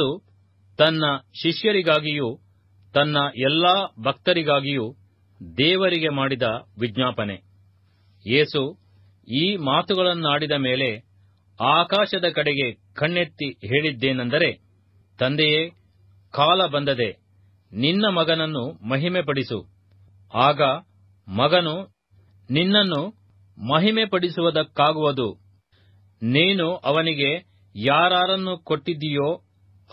ಯೇಸು ತನ್ನ ಶಿಷ್ಯರಿಗಾಗಿಯೂ ತನ್ನ ಎಲ್ಲಾ ಭಕ್ತರಿಗಾಗಿಯೂ ದೇವರಿಗೆ ಮಾಡಿದ ವಿಜ್ಞಾಪನೆ ಯೇಸು ಈ ಮಾತುಗಳನ್ನಾಡಿದ ಮೇಲೆ ಆಕಾಶದ ಕಡೆಗೆ ಕಣ್ಣೆತ್ತಿ ಹೇಳಿದ್ದೇನೆಂದರೆ ತಂದೆಯೇ ಕಾಲ ಬಂದದೆ ನಿನ್ನ ಮಗನನ್ನು ಮಹಿಮೆ ಪಡಿಸು ಆಗ ಮಗನು ನಿನ್ನನ್ನು ಮಹಿಮೆ ಪಡಿಸುವುದಕ್ಕಾಗುವುದು ನೀನು ಅವನಿಗೆ ಯಾರನ್ನು ಕೊಟ್ಟಿದ್ದೀಯೋ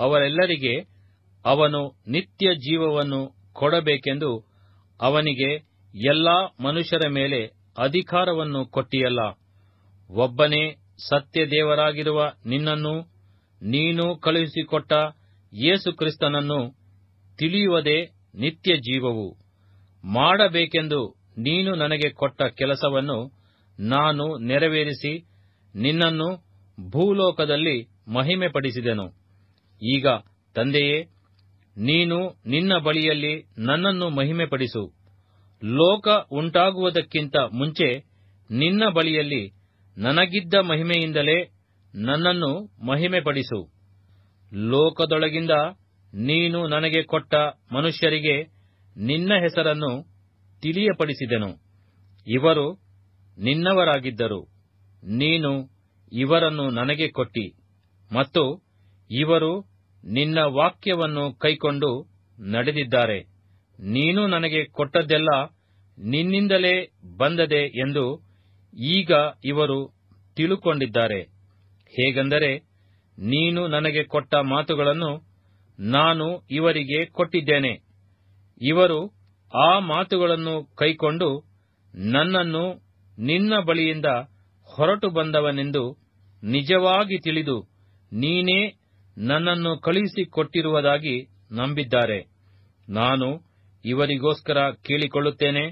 ಅವರೆಲ್ಲರಿಗೆ ಅವನು ನಿತ್ಯ ಜೀವವನ್ನು ಕೊಡಬೇಕೆಂದು ಅವನಿಗೆ ಎಲ್ಲಾ ಮನುಷ್ಯರ ಮೇಲೆ ಅಧಿಕಾರವನ್ನು ಕೊಟ್ಟಿಯಲ್ಲ ಒಬ್ಬನೇ ಸತ್ಯ ದೇವರಾಗಿರುವ ನಿನ್ನನ್ನು ನೀನು ಕಳುಹಿಸಿಕೊಟ್ಟ ಯೇಸು ಕ್ರಿಸ್ತನನ್ನು ತಿಳಿಯುವುದೇ ನಿತ್ಯ ಜೀವವು ಮಾಡಬೇಕೆಂದು ನೀನು ನನಗೆ ಕೊಟ್ಟ ಕೆಲಸವನ್ನು ನಾನು ನೆರವೇರಿಸಿ ನಿನ್ನನ್ನು ಭೂಲೋಕದಲ್ಲಿ ಮಹಿಮೆಪಡಿಸಿದೆನು ಈಗ ತಂದೆಯೇ ನೀನು ನಿನ್ನ ಬಳಿಯಲ್ಲಿ ನನ್ನನ್ನು ಮಹಿಮೆಪಡಿಸು ಲೋಕ ಉಂಟಾಗುವುದಕ್ಕಿಂತ ಮುಂಚೆ ನಿನ್ನ ಬಳಿಯಲ್ಲಿ ನನಗಿದ್ದ ಮಹಿಮೆಯಿಂದಲೇ ನನ್ನನ್ನು ಮಹಿಮೆಪಡಿಸು ಲೋಕದೊಳಗಿಂದ ನೀನು ನನಗೆ ಕೊಟ್ಟ ಮನುಷ್ಯರಿಗೆ ನಿನ್ನ ಹೆಸರನ್ನು ತಿಳಿಯಪಡಿಸಿದೆನು ಇವರು ನಿನ್ನವರಾಗಿದ್ದರು ನೀನು ಇವರನ್ನು ನನಗೆ ಕೊಟ್ಟಿ ಮತ್ತು ಇವರು ನಿನ್ನ ವಾಕ್ಯವನ್ನು ಕೈಕೊಂಡು ನಡೆದಿದ್ದಾರೆ ನೀನು ನನಗೆ ಕೊಟ್ಟದ್ದೆಲ್ಲ ನಿನ್ನಿಂದಲೇ ಬಂದದೆ ಎಂದು ಈಗ ಇವರು ತಿಳುಕೊಂಡಿದ್ದಾರೆ ಹೇಗೆಂದರೆ ನೀನು ನನಗೆ ಕೊಟ್ಟ ಮಾತುಗಳನ್ನು ನಾನು ಇವರಿಗೆ ಕೊಟ್ಟಿದ್ದೇನೆ ಇವರು ಆ ಮಾತುಗಳನ್ನು ಕೈಕೊಂಡು ನನ್ನನ್ನು ನಿನ್ನ ಬಳಿಯಿಂದ ಹೊರಟು ಬಂದವನೆಂದು ನಿಜವಾಗಿ ತಿಳಿದು ನೀನೇ ನನ್ನನ್ನು ಕಳುಹಿಸಿಕೊಟ್ಟಿರುವುದಾಗಿ ನಂಬಿದ್ದಾರೆ ನಾನು ಇವರಿಗೋಸ್ಕರ ಕೇಳಿಕೊಳ್ಳುತ್ತೇನೆ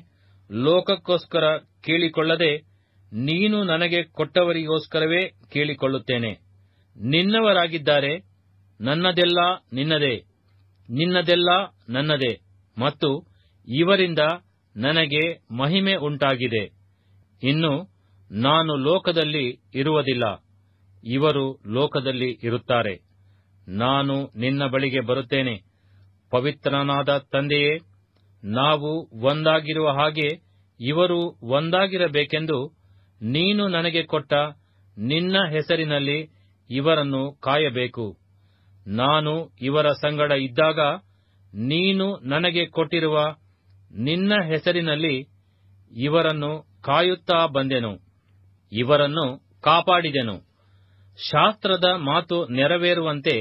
ಲೋಕಕ್ಕೋಸ್ಕರ ಕೇಳಿಕೊಳ್ಳದೆ ನೀನು ನನಗೆ ಕೊಟ್ಟವರಿಗೋಸ್ಕರವೇ ಕೇಳಿಕೊಳ್ಳುತ್ತೇನೆ ನಿನ್ನವರಾಗಿದ್ದಾರೆ ನನ್ನದೆಲ್ಲ ನಿನ್ನದೇ ನಿನ್ನದೆಲ್ಲ ನನ್ನದೇ ಮತ್ತು ಇವರಿಂದ ನನಗೆ ಮಹಿಮೆ ಉಂಟಾಗಿದೆ ಇನ್ನು ನಾನು ಲೋಕದಲ್ಲಿ ಇರುವುದಿಲ್ಲ ಇವರು ಲೋಕದಲ್ಲಿ ಇರುತ್ತಾರೆ ನಾನು ನಿನ್ನ ಬಳಿಗೆ ಬರುತ್ತೇನೆ ಪವಿತ್ರನಾದ ತಂದೆಯೇ ನಾವು ಒಂದಾಗಿರುವ ಹಾಗೆ ಇವರು ಒಂದಾಗಿರಬೇಕೆಂದು ನೀನು ನನಗೆ ಕೊಟ್ಟ ನಿನ್ನ ಹೆಸರಿನಲ್ಲಿ ಇವರನ್ನು ಕಾಯಬೇಕು ನಾನು ಇವರ ಸಂಗಡ ಇದ್ದಾಗ ನೀನು ನನಗೆ ಕೊಟ್ಟಿರುವ ನಿನ್ನ ಹೆಸರಿನಲ್ಲಿ ಇವರನ್ನು ಕಾಯುತ್ತಾ ಬಂದೆನು ಇವರನ್ನು ಕಾಪಾಡಿದೆನು ಶಾಸ್ತ್ರದ ಮಾತು ನೆರವೇರುವಂತೆ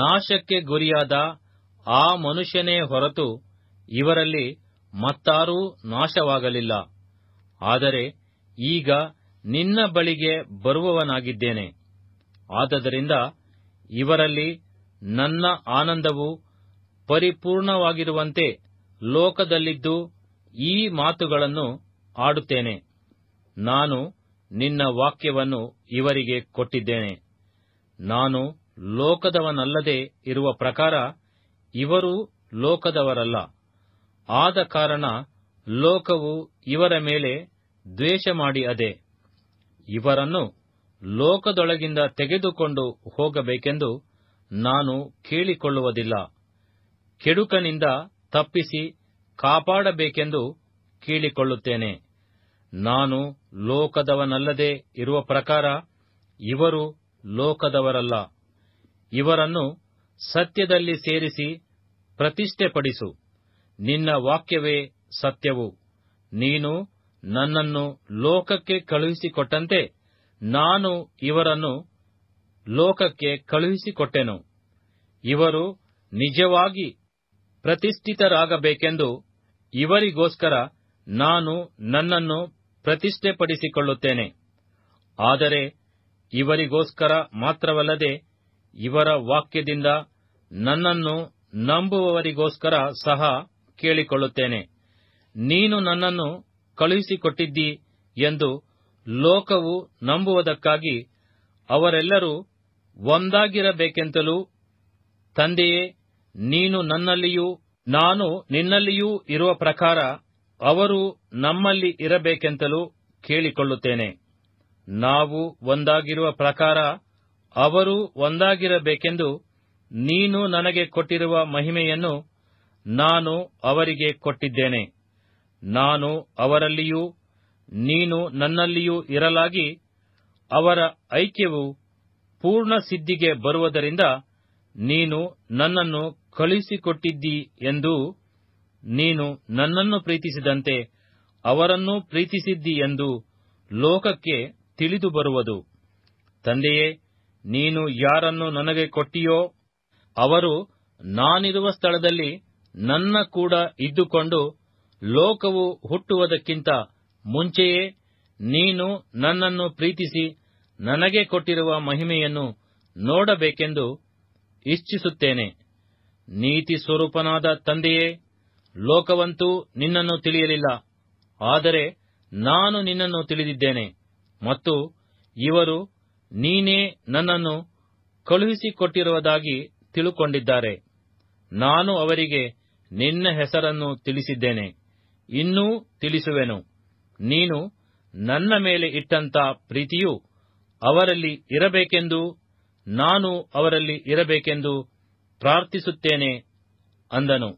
ನಾಶಕ್ಕೆ ಗುರಿಯಾದ ಆ ಮನುಷ್ಯನೇ ಹೊರತು ಇವರಲ್ಲಿ ಮತ್ತಾರೂ ನಾಶವಾಗಲಿಲ್ಲ ಆದರೆ ಈಗ ನಿನ್ನ ಬಳಿಗೆ ಬರುವವನಾಗಿದ್ದೇನೆ ಆದ್ದರಿಂದ ಇವರಲ್ಲಿ ನನ್ನ ಆನಂದವು ಪರಿಪೂರ್ಣವಾಗಿರುವಂತೆ ಲೋಕದಲ್ಲಿದ್ದು ಈ ಮಾತುಗಳನ್ನು ಆಡುತ್ತೇನೆ ನಾನು ನಿನ್ನ ವಾಕ್ಯವನ್ನು ಇವರಿಗೆ ಕೊಟ್ಟಿದ್ದೇನೆ ನಾನು ಲೋಕದವನಲ್ಲದೆ ಇರುವ ಪ್ರಕಾರ ಇವರು ಲೋಕದವರಲ್ಲ ಆದ ಕಾರಣ ಲೋಕವು ಇವರ ಮೇಲೆ ದ್ವೇಷ ಮಾಡಿ ಅದೆ ಇವರನ್ನು ಲೋಕದೊಳಗಿಂದ ತೆಗೆದುಕೊಂಡು ಹೋಗಬೇಕೆಂದು ನಾನು ಕೇಳಿಕೊಳ್ಳುವುದಿಲ್ಲ ಕೆಡುಕನಿಂದ ತಪ್ಪಿಸಿ ಕಾಪಾಡಬೇಕೆಂದು ಕೇಳಿಕೊಳ್ಳುತ್ತೇನೆ ನಾನು ಲೋಕದವನಲ್ಲದೆ ಇರುವ ಪ್ರಕಾರ ಇವರು ಲೋಕದವರಲ್ಲ ಇವರನ್ನು ಸತ್ಯದಲ್ಲಿ ಸೇರಿಸಿ ಪ್ರತಿಷ್ಠೆಪಡಿಸು ನಿನ್ನ ವಾಕ್ಯವೇ ಸತ್ಯವು ನೀನು ನನ್ನನ್ನು ಲೋಕಕ್ಕೆ ಕಳುಹಿಸಿಕೊಟ್ಟಂತೆ ನಾನು ಇವರನ್ನು ಲೋಕಕ್ಕೆ ಕಳುಹಿಸಿಕೊಟ್ಟೆನು ಇವರು ನಿಜವಾಗಿ ಪ್ರತಿಷ್ಠಿತರಾಗಬೇಕೆಂದು ಇವರಿಗೋಸ್ಕರ ನಾನು ನನ್ನನ್ನು ಪ್ರತಿಷ್ಠೆಪಡಿಸಿಕೊಳ್ಳುತ್ತೇನೆ ಆದರೆ ಇವರಿಗೋಸ್ಕರ ಮಾತ್ರವಲ್ಲದೆ ಇವರ ವಾಕ್ಯದಿಂದ ನನ್ನನ್ನು ನಂಬುವವರಿಗೋಸ್ಕರ ಸಹ ಕೇಳಿಕೊಳ್ಳುತ್ತೇನೆ ನೀನು ನನ್ನನ್ನು ಕಳುಹಿಸಿಕೊಟ್ಟಿದ್ದಿ ಎಂದು ಲೋಕವು ನಂಬುವುದಕ್ಕಾಗಿ ಅವರೆಲ್ಲರೂ ಒಂದಾಗಿರಬೇಕೆಂತಲೂ ತಂದೆಯೇ ನೀನು ನನ್ನಲ್ಲಿಯೂ ನಾನು ನಿನ್ನಲ್ಲಿಯೂ ಇರುವ ಪ್ರಕಾರ ಅವರು ನಮ್ಮಲ್ಲಿ ಇರಬೇಕೆಂತಲೂ ಕೇಳಿಕೊಳ್ಳುತ್ತೇನೆ ನಾವು ಒಂದಾಗಿರುವ ಪ್ರಕಾರ ಅವರು ಒಂದಾಗಿರಬೇಕೆಂದು ನೀನು ನನಗೆ ಕೊಟ್ಟಿರುವ ಮಹಿಮೆಯನ್ನು ನಾನು ಅವರಿಗೆ ಕೊಟ್ಟಿದ್ದೇನೆ ನಾನು ಅವರಲ್ಲಿಯೂ ನೀನು ನನ್ನಲ್ಲಿಯೂ ಇರಲಾಗಿ ಅವರ ಐಕ್ಯವು ಪೂರ್ಣ ಸಿದ್ಧಿಗೆ ಬರುವುದರಿಂದ ನೀನು ನನ್ನನ್ನು ಕಳುಹಿಸಿಕೊಟ್ಟಿದ್ದೀ ಎಂದು ನೀನು ನನ್ನನ್ನು ಪ್ರೀತಿಸಿದಂತೆ ಅವರನ್ನೂ ಪ್ರೀತಿಸಿದ್ದಿ ಎಂದು ಲೋಕಕ್ಕೆ ತಿಳಿದು ಬರುವುದು ತಂದೆಯೇ ನೀನು ಯಾರನ್ನು ನನಗೆ ಕೊಟ್ಟಿಯೋ ಅವರು ನಾನಿರುವ ಸ್ಥಳದಲ್ಲಿ ನನ್ನ ಕೂಡ ಇದ್ದುಕೊಂಡು ಲೋಕವು ಹುಟ್ಟುವುದಕ್ಕಿಂತ ಮುಂಚೆಯೇ ನೀನು ನನ್ನನ್ನು ಪ್ರೀತಿಸಿ ನನಗೆ ಕೊಟ್ಟಿರುವ ಮಹಿಮೆಯನ್ನು ನೋಡಬೇಕೆಂದು ಇಚ್ಛಿಸುತ್ತೇನೆ ನೀತಿ ಸ್ವರೂಪನಾದ ತಂದೆಯೇ ಲೋಕವಂತೂ ನಿನ್ನನ್ನು ತಿಳಿಯಲಿಲ್ಲ ಆದರೆ ನಾನು ನಿನ್ನನ್ನು ತಿಳಿದಿದ್ದೇನೆ ಮತ್ತು ಇವರು ನೀನೇ ನನ್ನನ್ನು ಕಳುಹಿಸಿಕೊಟ್ಟಿರುವುದಾಗಿ ತಿಳುಕೊಂಡಿದ್ದಾರೆ ನಾನು ಅವರಿಗೆ ನಿನ್ನ ಹೆಸರನ್ನು ತಿಳಿಸಿದ್ದೇನೆ ಇನ್ನೂ ತಿಳಿಸುವೆನು ನೀನು ನನ್ನ ಮೇಲೆ ಇಟ್ಟಂತ ಪ್ರೀತಿಯು ಅವರಲ್ಲಿ ಇರಬೇಕೆಂದು ನಾನು ಅವರಲ್ಲಿ ಇರಬೇಕೆಂದು ಪ್ರಾರ್ಥಿಸುತ್ತೇನೆ ಅಂದನು